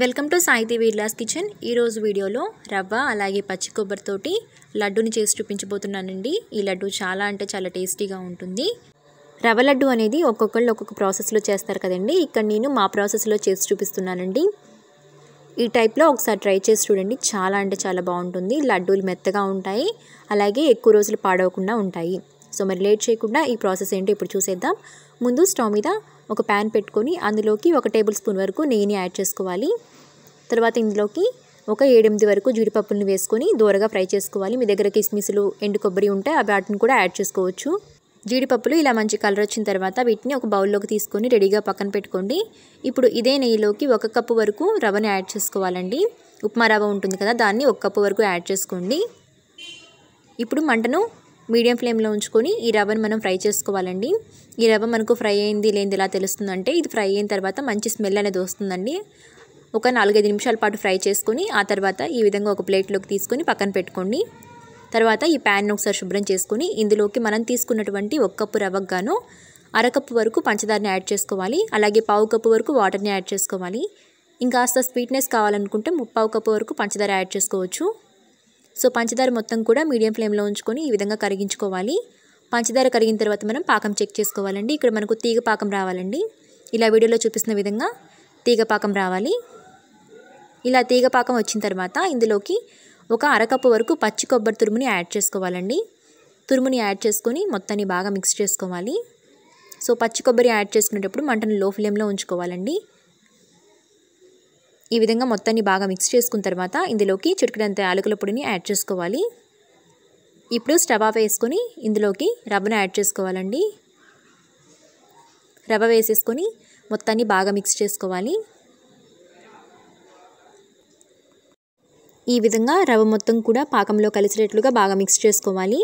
welcome to సాయితి వీర్లాస్ kitchen ఈరోజు వీడియోలో రవ్వ అలాగే పచ్చి కొబ్బరితోటి లడ్డూని చేసి చూపించబోతున్నానండి ఈ లడ్డు చాలా అంటే చాలా టేస్టీగా ఉంటుంది రవ్వ లడ్డు అనేది ఒక్కొక్కళ్ళు ఒక్కొక్క ప్రాసెస్లో చేస్తారు కదండి ఇక్కడ నేను మా ప్రాసెస్లో చేసి చూపిస్తున్నానండి ఈ టైప్లో ఒకసారి ట్రై చేసి చూడండి చాలా అంటే చాలా బాగుంటుంది లడ్డూలు మెత్తగా ఉంటాయి అలాగే ఎక్కువ రోజులు పాడవకుండా ఉంటాయి సో మరి లేట్ చేయకుండా ఈ ప్రాసెస్ ఏంటో ఇప్పుడు చూసేద్దాం ముందు స్టవ్ మీద ఒక ప్యాన్ పెట్టుకొని అందులోకి ఒక టేబుల్ స్పూన్ వరకు నెయ్యిని యాడ్ చేసుకోవాలి తర్వాత ఇందులోకి ఒక ఏడెనిమిది వరకు జీడిపప్పులను వేసుకొని దూరగా ఫ్రై చేసుకోవాలి మీ దగ్గర కిస్మిస్లు ఎండు కొబ్బరి ఉంటే అవి వాటిని కూడా యాడ్ చేసుకోవచ్చు జీడిపప్పులు ఇలా మంచి కలర్ వచ్చిన తర్వాత వీటిని ఒక బౌల్లోకి తీసుకొని రెడీగా పక్కన పెట్టుకోండి ఇప్పుడు ఇదే నెయ్యిలోకి ఒక కప్పు వరకు రవ్వని యాడ్ చేసుకోవాలండి ఉప్మా రవ్వ ఉంటుంది కదా దాన్ని ఒక కప్పు వరకు యాడ్ చేసుకోండి ఇప్పుడు మంటను మీడియం ఫ్లేమ్లో ఉంచుకొని ఈ రవ్వను మనం ఫ్రై చేసుకోవాలండి ఈ రవ్వ మనకు ఫ్రై అయింది లేని ఎలా తెలుస్తుందంటే ఇది ఫ్రై అయిన తర్వాత మంచి స్మెల్ అనేది వస్తుందండి ఒక నాలుగైదు నిమిషాల పాటు ఫ్రై చేసుకొని ఆ తర్వాత ఈ విధంగా ఒక ప్లేట్లోకి తీసుకొని పక్కన పెట్టుకోండి తర్వాత ఈ ప్యాన్ను ఒకసారి శుభ్రం చేసుకొని ఇందులోకి మనం తీసుకున్నటువంటి ఒక కప్పు రవ్వకు గాను అరకప్పు వరకు పంచదారని యాడ్ చేసుకోవాలి అలాగే పావు కప్పు వరకు వాటర్ని యాడ్ చేసుకోవాలి ఇంకాస్త స్వీట్నెస్ కావాలనుకుంటే ముప్పావు కప్పు వరకు పంచదార యాడ్ చేసుకోవచ్చు సో పంచదార మొత్తం కూడా మీడియం ఫ్లేమ్లో ఉంచుకొని ఈ విధంగా కరిగించుకోవాలి పంచదార కరిగిన తర్వాత మనం పాకం చెక్ చేసుకోవాలండి ఇక్కడ మనకు తీగ పాకం రావాలండి ఇలా వీడియోలో చూపిస్తున్న విధంగా తీగ పాకం రావాలి ఇలా తీగ పాకం వచ్చిన తర్వాత ఇందులోకి ఒక అరకప్పు వరకు పచ్చి కొబ్బరి తురుముని యాడ్ చేసుకోవాలండి తురుముని యాడ్ చేసుకొని మొత్తాన్ని బాగా మిక్స్ చేసుకోవాలి సో పచ్చి కొబ్బరి యాడ్ చేసుకునేటప్పుడు మంటను లో ఫ్లేమ్లో ఉంచుకోవాలండి ఈ విధంగా మొత్తాన్ని బాగా మిక్స్ చేసుకున్న తర్వాత ఇందులోకి చిటికడంత యాలకుల పొడిని యాడ్ చేసుకోవాలి ఇప్పుడు స్టవ్ ఆఫ్ వేసుకొని ఇందులోకి రవ్వను యాడ్ చేసుకోవాలండి రవ్వ వేసేసుకొని మొత్తాన్ని బాగా మిక్స్ చేసుకోవాలి ఈ విధంగా రవ్వ మొత్తం కూడా పాకంలో కలిసేటట్లుగా బాగా మిక్స్ చేసుకోవాలి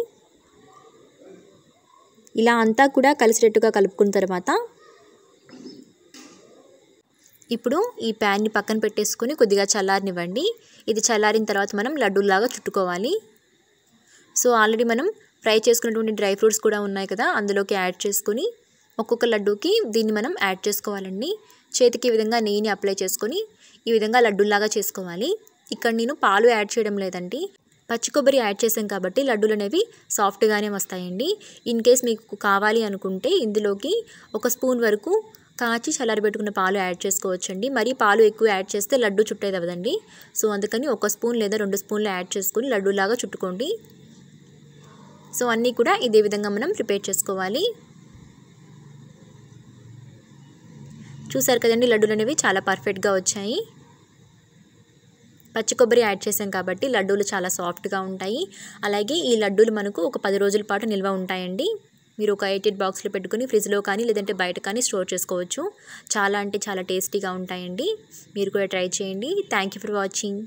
ఇలా అంతా కూడా కలిసేటట్టుగా కలుపుకున్న తర్వాత ఇప్పుడు ఈ ప్యాన్ని పక్కన పెట్టేసుకొని కొద్దిగా చల్లారనివ్వండి ఇది చల్లారిన తర్వాత మనం లడ్డూలాగా చుట్టుకోవాలి సో ఆల్రెడీ మనం ఫ్రై చేసుకున్నటువంటి డ్రై ఫ్రూట్స్ కూడా ఉన్నాయి కదా అందులోకి యాడ్ చేసుకొని ఒక్కొక్క లడ్డూకి దీన్ని మనం యాడ్ చేసుకోవాలండి చేతికి ఈ విధంగా నెయ్యిని అప్లై చేసుకొని ఈ విధంగా లడ్డూలాగా చేసుకోవాలి ఇక్కడ నేను పాలు యాడ్ చేయడం లేదండి పచ్చి కొబ్బరి యాడ్ చేసాం కాబట్టి లడ్డూలు అనేవి సాఫ్ట్గానే వస్తాయండి ఇన్ కేస్ మీకు కావాలి అనుకుంటే ఇందులోకి ఒక స్పూన్ వరకు కాచి చల్లారి పెట్టుకున్న పాలు యాడ్ చేసుకోవచ్చండి మరీ పాలు ఎక్కువ యాడ్ చేస్తే లడ్డు చుట్టేది అవ్వదండి సో అందుకని ఒక స్పూన్ లేదా రెండు స్పూన్లు యాడ్ చేసుకుని లడ్డూలాగా చుట్టుకోండి సో అన్నీ కూడా ఇదే విధంగా మనం ప్రిపేర్ చేసుకోవాలి చూసారు కదండి లడ్డూలు అనేవి చాలా పర్ఫెక్ట్గా వచ్చాయి పచ్చి కొబ్బరి యాడ్ చేసాం కాబట్టి లడ్డూలు చాలా సాఫ్ట్గా ఉంటాయి అలాగే ఈ లడ్డూలు మనకు ఒక పది రోజుల పాటు నిల్వ ఉంటాయండి మీరు ఒక ఎయిటెడ్ బాక్స్లో పెట్టుకుని ఫ్రిడ్జ్లో కానీ లేదంటే బయట కానీ స్టోర్ చేసుకోవచ్చు చాలా అంటే చాలా టేస్టీగా ఉంటాయండి మీరు కూడా ట్రై చేయండి థ్యాంక్ ఫర్ వాచింగ్